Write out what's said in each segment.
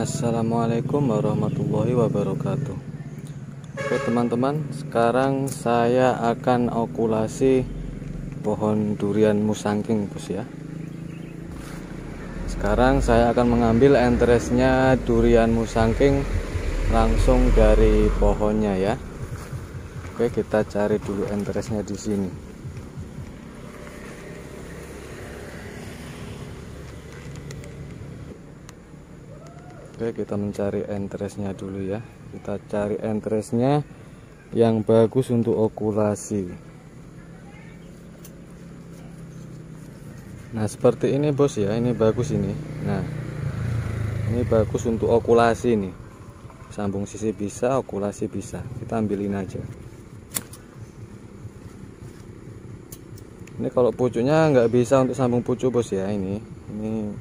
Assalamualaikum warahmatullahi wabarakatuh Oke teman-teman sekarang saya akan okulasi pohon durian musangking bos ya sekarang saya akan mengambil entresnya durian musangking langsung dari pohonnya ya Oke kita cari dulu entresnya di sini Oke kita mencari entresnya dulu ya Kita cari entresnya yang bagus untuk okulasi Nah seperti ini bos ya ini bagus ini Nah ini bagus untuk okulasi nih Sambung sisi bisa okulasi bisa Kita ambilin aja ini kalau pucuknya nggak bisa untuk sambung pucuk bos ya ini ini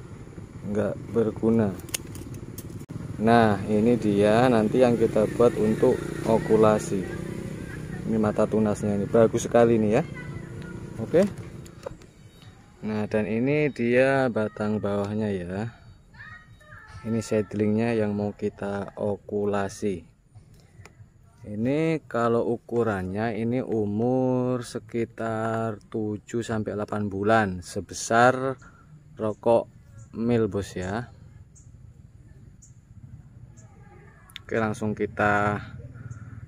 nggak berguna Nah ini dia nanti yang kita buat untuk okulasi Ini mata tunasnya ini bagus sekali nih ya Oke Nah dan ini dia batang bawahnya ya Ini seedlingnya yang mau kita okulasi Ini kalau ukurannya ini umur sekitar 7-8 bulan Sebesar rokok mil bos ya Oke langsung kita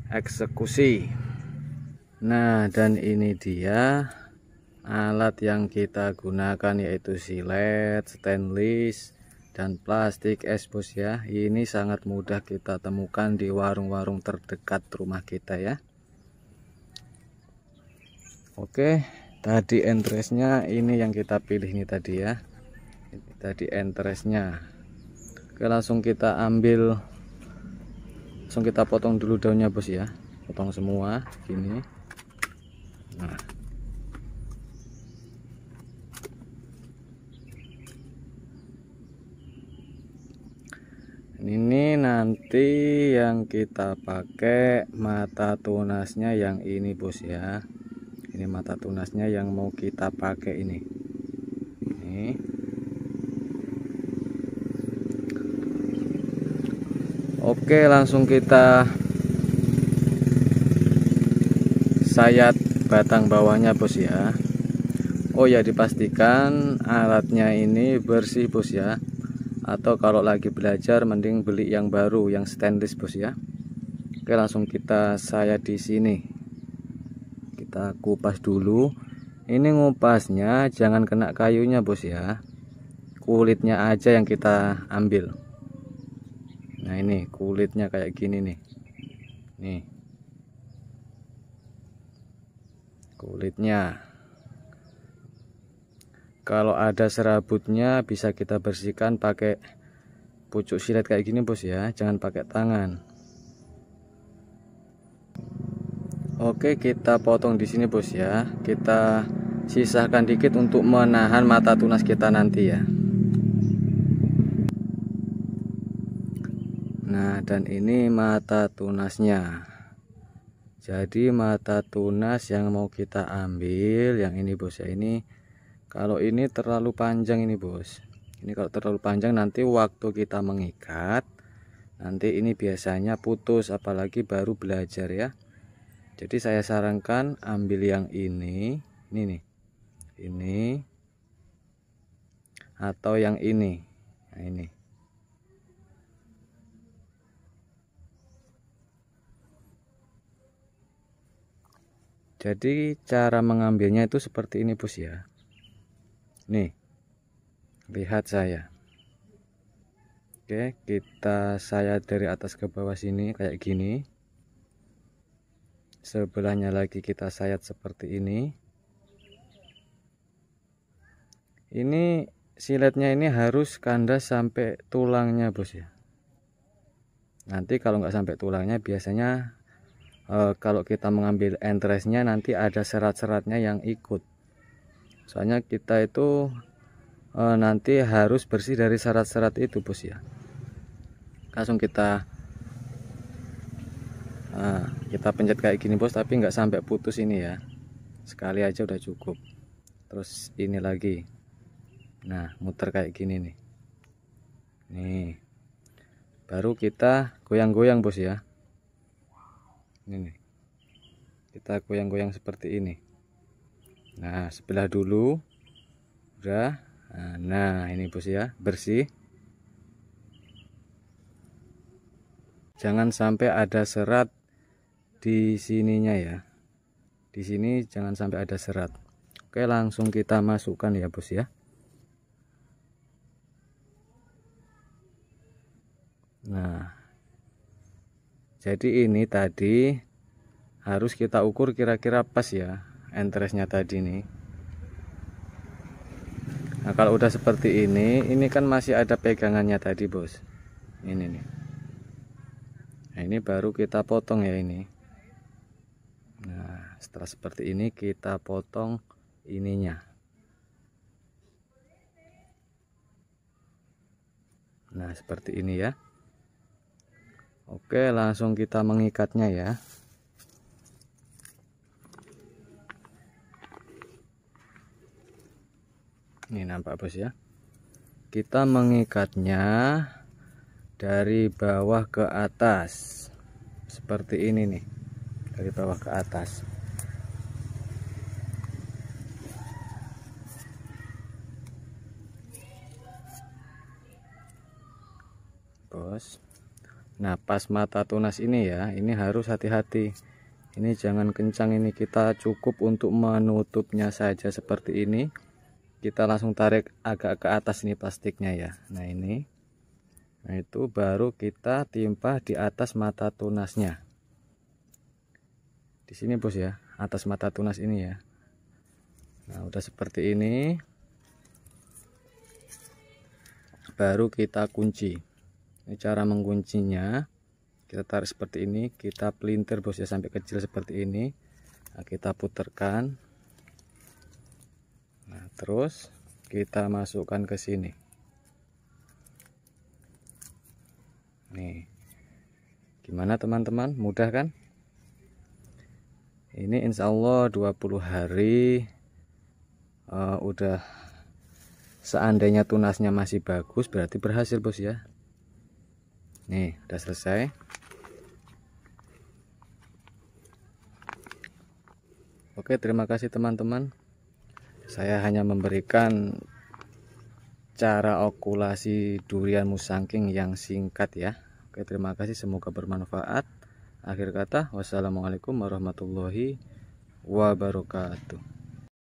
eksekusi Nah dan ini dia alat yang kita gunakan yaitu silet, stainless dan plastik esbus ya ini sangat mudah kita temukan di warung-warung terdekat rumah kita ya Oke tadi entresnya ini yang kita pilih ini tadi ya tadi entresnya Oke langsung kita ambil langsung kita potong dulu daunnya bos ya potong semua gini nah ini nanti yang kita pakai mata tunasnya yang ini bos ya ini mata tunasnya yang mau kita pakai ini ini Oke langsung kita sayat batang bawahnya bos ya Oh ya dipastikan alatnya ini bersih bos ya Atau kalau lagi belajar mending beli yang baru yang stainless bos ya Oke langsung kita sayat di sini Kita kupas dulu Ini ngupasnya jangan kena kayunya bos ya Kulitnya aja yang kita ambil nah ini kulitnya kayak gini nih nih kulitnya kalau ada serabutnya bisa kita bersihkan pakai pucuk silet kayak gini bos ya jangan pakai tangan Oke kita potong di sini bos ya kita sisakan dikit untuk menahan mata tunas kita nanti ya Nah dan ini mata tunasnya Jadi mata tunas yang mau kita ambil Yang ini bos ya ini Kalau ini terlalu panjang ini bos Ini kalau terlalu panjang nanti waktu kita mengikat Nanti ini biasanya putus apalagi baru belajar ya Jadi saya sarankan ambil yang ini Ini nih Ini Atau yang ini Nah ini jadi cara mengambilnya itu seperti ini bos ya nih lihat saya oke kita saya dari atas ke bawah sini kayak gini sebelahnya lagi kita sayat seperti ini ini siletnya ini harus kandas sampai tulangnya bos ya nanti kalau nggak sampai tulangnya biasanya Eh, kalau kita mengambil entresnya nanti ada serat-seratnya yang ikut soalnya kita itu e, nanti harus bersih dari serat-serat itu bos ya langsung kita e, kita pencet kayak gini bos tapi nggak sampai putus ini ya sekali aja udah cukup terus ini lagi nah muter kayak gini nih nih baru kita goyang-goyang bos ya ini kita goyang-goyang seperti ini nah sebelah dulu udah nah, nah ini bos ya bersih jangan sampai ada serat di sininya ya di sini jangan sampai ada serat oke langsung kita masukkan ya bos ya nah jadi ini tadi harus kita ukur kira-kira pas ya entresnya tadi nih nah kalau udah seperti ini ini kan masih ada pegangannya tadi bos ini nih nah, ini baru kita potong ya ini nah setelah seperti ini kita potong ininya nah seperti ini ya Oke, langsung kita mengikatnya ya. Ini nampak bos ya. Kita mengikatnya dari bawah ke atas. Seperti ini nih. Dari bawah ke atas. Bos. Nah pas mata tunas ini ya ini harus hati-hati ini jangan kencang ini kita cukup untuk menutupnya saja seperti ini kita langsung tarik agak ke atas ini plastiknya ya nah ini nah itu baru kita timpa di atas mata tunasnya di sini bos ya atas mata tunas ini ya nah udah seperti ini baru kita kunci ini cara mengkuncinya kita tarik seperti ini kita pelintir bos ya sampai kecil seperti ini nah, kita puterkan, nah terus kita masukkan ke sini nih gimana teman-teman mudah kan ini insya Allah 20 hari uh, udah seandainya tunasnya masih bagus berarti berhasil bos ya nih udah selesai oke terima kasih teman-teman saya hanya memberikan cara okulasi durian musangking yang singkat ya oke terima kasih semoga bermanfaat akhir kata wassalamualaikum warahmatullahi wabarakatuh